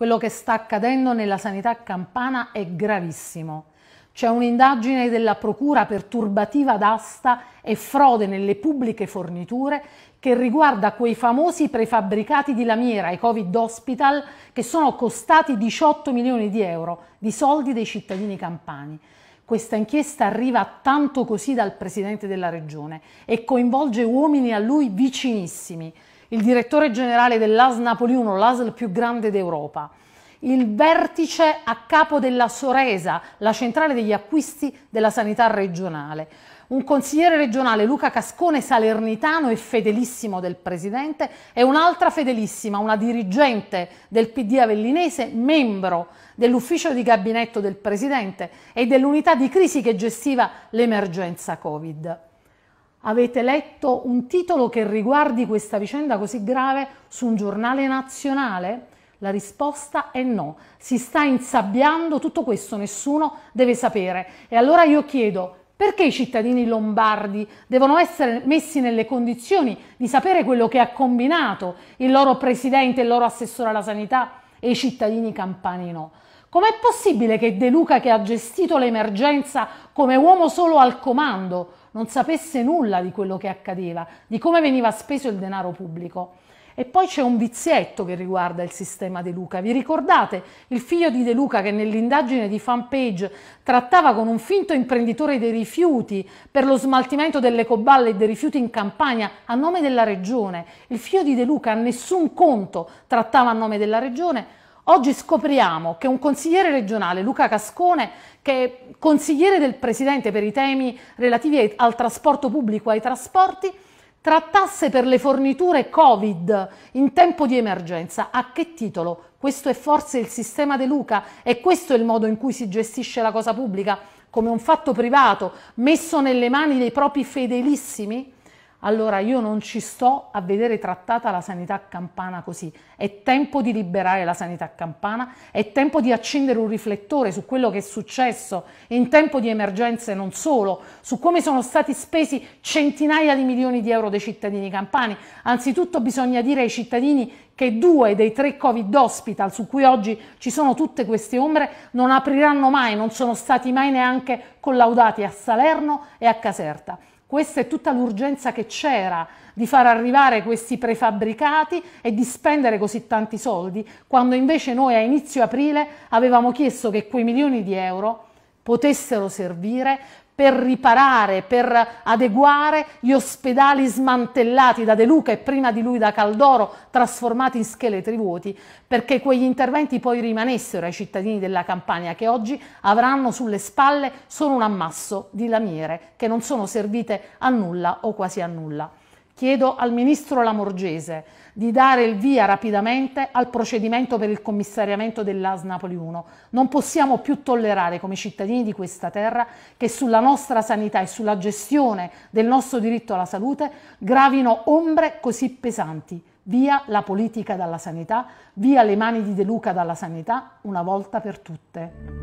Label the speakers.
Speaker 1: Quello che sta accadendo nella sanità campana è gravissimo. C'è un'indagine della Procura per turbativa d'asta e frode nelle pubbliche forniture che riguarda quei famosi prefabbricati di lamiera ai Covid Hospital che sono costati 18 milioni di euro di soldi dei cittadini campani. Questa inchiesta arriva tanto così dal Presidente della Regione e coinvolge uomini a lui vicinissimi il direttore generale dell'AS Napoli 1, l'ASL più grande d'Europa, il vertice a capo della Soresa, la centrale degli acquisti della sanità regionale, un consigliere regionale Luca Cascone salernitano e fedelissimo del presidente e un'altra fedelissima, una dirigente del PD avellinese, membro dell'ufficio di gabinetto del presidente e dell'unità di crisi che gestiva l'emergenza Covid avete letto un titolo che riguardi questa vicenda così grave su un giornale nazionale? La risposta è no, si sta insabbiando tutto questo, nessuno deve sapere. E allora io chiedo, perché i cittadini lombardi devono essere messi nelle condizioni di sapere quello che ha combinato il loro presidente, il loro assessore alla sanità e i cittadini campani no? Com'è possibile che De Luca, che ha gestito l'emergenza come uomo solo al comando, non sapesse nulla di quello che accadeva, di come veniva speso il denaro pubblico. E poi c'è un vizietto che riguarda il sistema De Luca. Vi ricordate il figlio di De Luca che nell'indagine di fanpage trattava con un finto imprenditore dei rifiuti per lo smaltimento delle coballe e dei rifiuti in campagna a nome della regione? Il figlio di De Luca a nessun conto trattava a nome della regione Oggi scopriamo che un consigliere regionale, Luca Cascone, che è consigliere del Presidente per i temi relativi al trasporto pubblico e ai trasporti, trattasse per le forniture Covid in tempo di emergenza. A che titolo? Questo è forse il sistema De Luca? E questo è il modo in cui si gestisce la cosa pubblica? Come un fatto privato messo nelle mani dei propri fedelissimi? allora io non ci sto a vedere trattata la sanità campana così. È tempo di liberare la sanità campana, è tempo di accendere un riflettore su quello che è successo in tempo di emergenze non solo, su come sono stati spesi centinaia di milioni di euro dei cittadini campani. Anzitutto bisogna dire ai cittadini che due dei tre Covid hospital su cui oggi ci sono tutte queste ombre non apriranno mai, non sono stati mai neanche collaudati a Salerno e a Caserta. Questa è tutta l'urgenza che c'era di far arrivare questi prefabbricati e di spendere così tanti soldi, quando invece noi a inizio aprile avevamo chiesto che quei milioni di euro potessero servire per riparare, per adeguare gli ospedali smantellati da De Luca e prima di lui da Caldoro, trasformati in scheletri vuoti, perché quegli interventi poi rimanessero ai cittadini della Campania che oggi avranno sulle spalle solo un ammasso di lamiere che non sono servite a nulla o quasi a nulla. Chiedo al Ministro Lamorgese di dare il via rapidamente al procedimento per il commissariamento dell'AS Napoli 1. Non possiamo più tollerare come cittadini di questa terra che sulla nostra sanità e sulla gestione del nostro diritto alla salute gravino ombre così pesanti. Via la politica dalla sanità, via le mani di De Luca dalla sanità, una volta per tutte.